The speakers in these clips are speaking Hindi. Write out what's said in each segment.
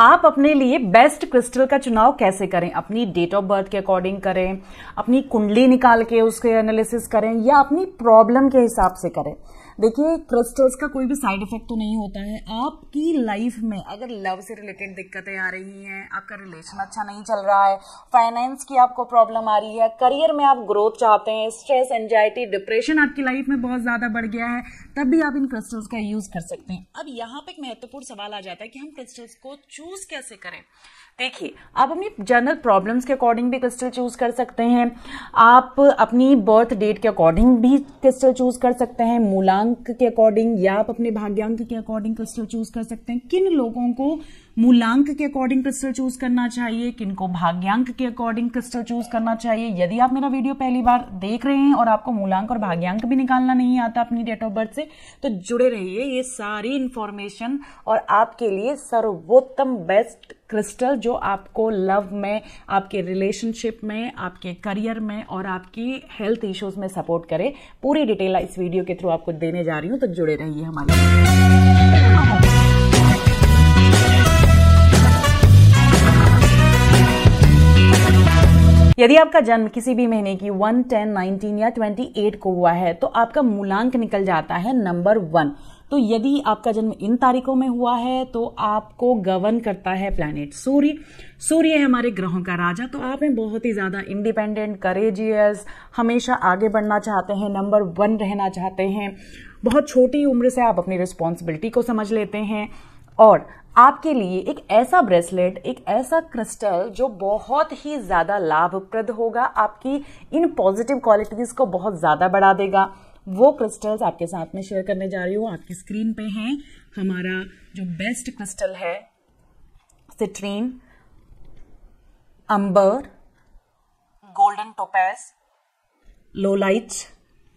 आप अपने लिए बेस्ट क्रिस्टल का चुनाव कैसे करें अपनी डेट ऑफ बर्थ के अकॉर्डिंग करें अपनी कुंडली निकाल के उसके एनालिसिस करें या अपनी प्रॉब्लम के हिसाब से करें देखिए क्रिस्टल्स का कोई भी साइड इफेक्ट तो नहीं होता है आपकी लाइफ में अगर लव से रिलेटेड दिक्कतें आ रही हैं आपका रिलेशन अच्छा नहीं चल रहा है फाइनेंस की आपको प्रॉब्लम आ रही है करियर में आप ग्रोथ चाहते हैं स्ट्रेस एनजाइटी डिप्रेशन आपकी लाइफ में बहुत ज़्यादा बढ़ गया है तब भी आप इन क्रिस्टल्स का यूज़ कर सकते हैं अब यहाँ पर एक महत्वपूर्ण सवाल आ जाता है कि हम क्रिस्टल्स को चूज़ कैसे करें देखिए आप अपनी जनरल प्रॉब्लम्स के अकॉर्डिंग भी क्रिस्टल चूज़ कर सकते हैं आप अपनी बर्थ डेट के अकॉर्डिंग भी क्रिस्टल चूज़ कर सकते हैं मूलांक अंक के अकॉर्डिंग या आप अपने भाग्यांक के अकॉर्डिंग क्रिस्टल चूज कर सकते हैं किन लोगों को मूलांक के अकॉर्डिंग क्रिस्टल चूज करना चाहिए किन को भाग्यांक के अकॉर्डिंग क्रिस्टल चूज करना चाहिए यदि आप मेरा वीडियो पहली बार देख रहे हैं और आपको मूलांक और भाग्यांक भी निकालना नहीं आता अपनी डेट ऑफ बर्थ से तो जुड़े रहिए ये सारी इंफॉर्मेशन और आपके लिए सर्वोत्तम बेस्ट क्रिस्टल जो आपको लव में आपके रिलेशनशिप में आपके करियर में और आपकी हेल्थ इश्यूज में सपोर्ट करे पूरी डिटेल इस वीडियो के थ्रू आपको देने जा रही हूँ तो जुड़े रहिए हमारे यदि आपका जन्म किसी भी महीने की वन टेन नाइनटीन या ट्वेंटी एट को हुआ है तो आपका मूलांक निकल जाता है नंबर वन तो यदि आपका जन्म इन तारीखों में हुआ है तो आपको गवर्न करता है प्लैनेट सूर्य सूर्य है हमारे ग्रहों का राजा तो आप हैं बहुत ही ज़्यादा इंडिपेंडेंट करेजियस हमेशा आगे बढ़ना चाहते हैं नंबर वन रहना चाहते हैं बहुत छोटी उम्र से आप अपनी रिस्पॉन्सिबिलिटी को समझ लेते हैं और आपके लिए एक ऐसा ब्रेसलेट एक ऐसा क्रिस्टल जो बहुत ही ज़्यादा लाभप्रद होगा आपकी इन पॉजिटिव क्वालिटीज़ को बहुत ज़्यादा बढ़ा देगा वो क्रिस्टल्स आपके साथ में शेयर करने जा रही हूँ आपकी स्क्रीन पे हैं हमारा जो बेस्ट क्रिस्टल है सिट्रीन अंबर गोल्डन टोपैस लोलाइट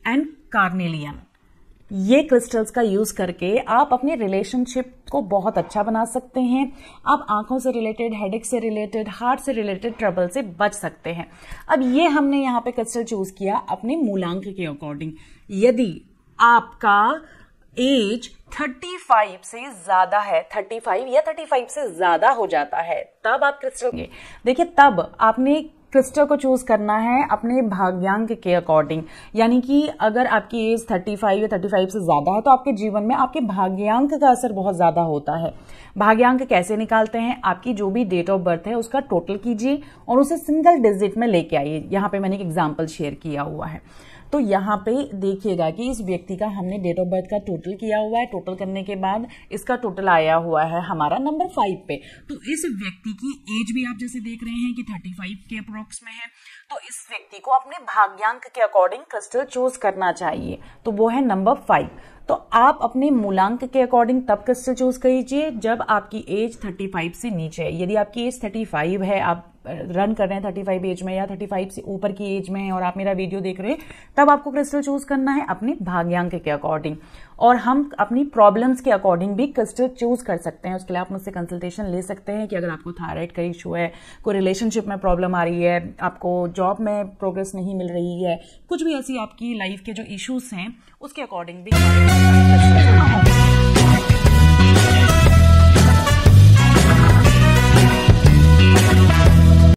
एंड कार्नेलियन ये क्रिस्टल्स का यूज़ करके आप अपने रिलेशनशिप को बहुत अच्छा बना सकते हैं आप आंखों से रिलेटेड हेडेक से रिलेटेड हार्ट से रिलेटेड ट्रबल से बच सकते हैं अब ये हमने यहाँ पे क्रिस्टल चूज किया अपने मूलांक के अकॉर्डिंग यदि आपका एज 35 से ज्यादा है 35 या 35 से ज्यादा हो जाता है तब आप क्रिस्टल देखिए तब आपने क्रिस्टल को चूज करना है अपने भाग्यांक के अकॉर्डिंग यानी कि अगर आपकी एज 35 या 35 से ज़्यादा है तो आपके जीवन में आपके भाग्यांक का असर बहुत ज़्यादा होता है भाग्यांक कैसे निकालते हैं आपकी जो भी डेट ऑफ बर्थ है उसका टोटल कीजिए और उसे सिंगल डिजिट में लेके आइए यहाँ पे मैंने एक एग्जाम्पल शेयर किया हुआ है तो यहाँ पे देखिएगा कि इस व्यक्ति का हमने डेट ऑफ बर्थ का टोटल किया हुआ है टोटल करने के बाद इसका टोटल आया हुआ है हमारा नंबर फाइव पे तो इस व्यक्ति की एज भी आप जैसे देख रहे हैं कि थर्टी फाइव के अप्रॉक्स ब्रूक्स में है तो इस व्यक्ति को अपने भाग्यांक के अकॉर्डिंग क्रिस्टल चूज करना चाहिए तो वो है नंबर फाइव तो आप अपने मूलांक के अकॉर्डिंग तब क्रिस्टल चूज कीजिए जब आपकी एज 35 से नीचे है यदि आपकी एज 35 है आप रन कर रहे हैं थर्टी फाइव एज में या थर्टी फाइव से ऊपर की एज में और आप मेरा वीडियो देख रहे हैं तब आपको क्रिस्टल चूज करना है अपने भाग्यांक के अकॉर्डिंग और हम अपनी प्रॉब्लम्स के अकॉर्डिंग भी क्रिस्टल चूज कर सकते हैं उसके लिए आप मुझसे कंसल्टेशन ले सकते हैं कि अगर आपको थायराइड का इशू है कोई रिलेशनशिप में प्रॉब्लम आ रही है आपको जॉब में प्रोग्रेस नहीं मिल रही है कुछ भी ऐसी आपकी लाइफ के जो इशूज़ हैं उसके अकॉर्डिंग भी